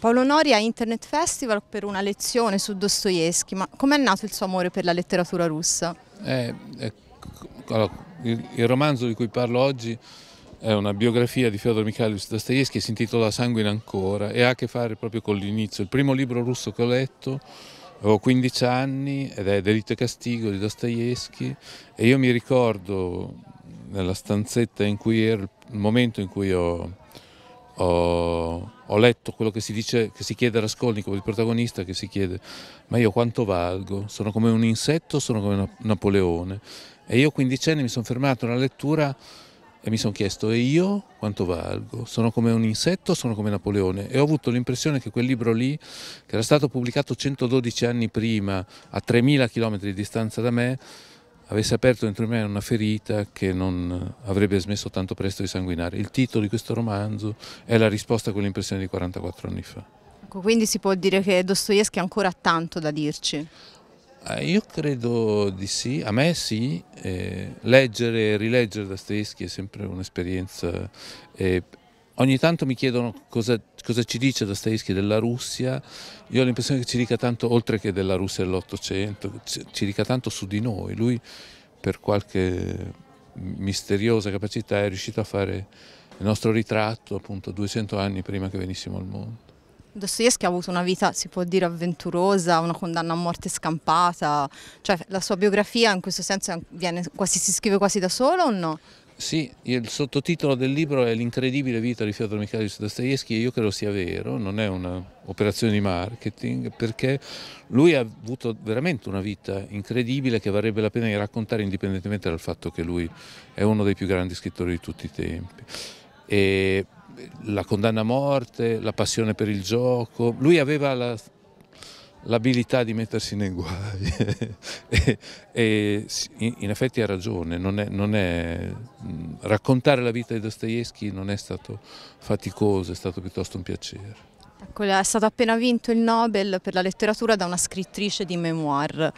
Paolo Nori a Internet Festival per una lezione su Dostoevsky, ma com'è nato il suo amore per la letteratura russa? Eh, eh, il, il, romanzo di cui parlo oggi è una biografia di Fyodor Mikhailovich Dostoevsky, si intitola Sanguine ancora e ha a che fare proprio con l'inizio. Il primo libro russo che ho letto avevo 15 anni ed è Delitto e Castigo di Dostoevsky e io mi ricordo nella stanzetta in cui ero, il momento in cui ho ho, ho, letto quello che si, dice, che si chiede a Raskolnikov, il protagonista che si chiede ma io quanto valgo? Sono come un insetto, o sono come Napoleone? E io quindicenne mi sono fermato alla lettura e mi sono chiesto e io quanto valgo? Sono come un insetto, o sono come Napoleone? E ho avuto l'impressione che quel libro lì, che era stato pubblicato 112 anni prima a 3000 km di distanza da me, avesse aperto dentro di me una ferita che non avrebbe smesso tanto presto di sanguinare. Il titolo di questo romanzo è la risposta a quell'impressione di 44 anni fa. Ecco, quindi si può dire che Dostoevsky ha ancora tanto da dirci? Eh, io credo di sì, a me sì, eh, leggere e rileggere Dostoevsky è sempre un'esperienza eh, ogni tanto mi chiedono cosa, cosa ci dice Dostoevsky della Russia, io ho l'impressione che ci dica tanto, oltre che della Russia dell'Ottocento, ci dica tanto su di noi, lui per qualche misteriosa capacità è riuscito a fare il nostro ritratto appunto 200 anni prima che venissimo al mondo. Dostoevsky ha avuto una vita, si può dire, avventurosa, una condanna a morte scampata, cioè la sua biografia in questo senso viene, quasi, si scrive quasi da solo o no? Sì, il sottotitolo del libro è L'incredibile vita di Fyodor Mikhailovich Dostoevsky e io credo sia vero, non è un'operazione di marketing, perché lui ha avuto veramente una vita incredibile che varrebbe la pena di raccontare indipendentemente dal fatto che lui è uno dei più grandi scrittori di tutti i tempi. E la condanna a morte, la passione per il gioco, lui aveva la l'abilità di mettersi nei guai. e, e, in effetti ha ragione, non è, non è, raccontare la vita di Dostoevsky non è stato faticoso, è stato piuttosto un piacere. Ecco, è stato appena vinto il Nobel per la letteratura da una scrittrice di memoir.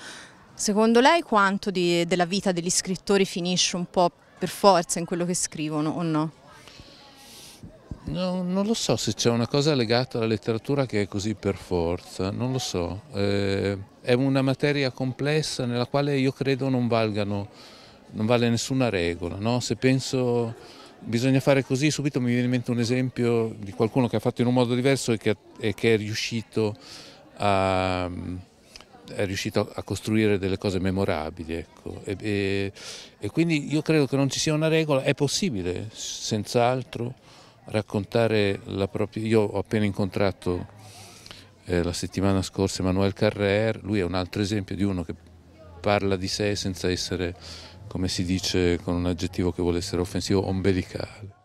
Secondo lei quanto di, della vita degli scrittori finisce un po' per forza in quello che scrivono o no? No, non lo so se c'è una cosa legata alla letteratura che è così per forza, non lo so. Eh, è una materia complessa nella quale io credo non valgano, non vale nessuna regola. No? Se penso bisogna fare così, subito mi viene in mente un esempio di qualcuno che ha fatto in un modo diverso e che, e che è, riuscito a, è riuscito a costruire delle cose memorabili. Ecco. E, e, e quindi io credo che non ci sia una regola, è possibile, senz'altro raccontare la propria... Io ho appena incontrato eh, la settimana scorsa Emanuele Carrer, lui è un altro esempio di uno che parla di sé senza essere, come si dice con un aggettivo che vuole essere offensivo, ombelicale.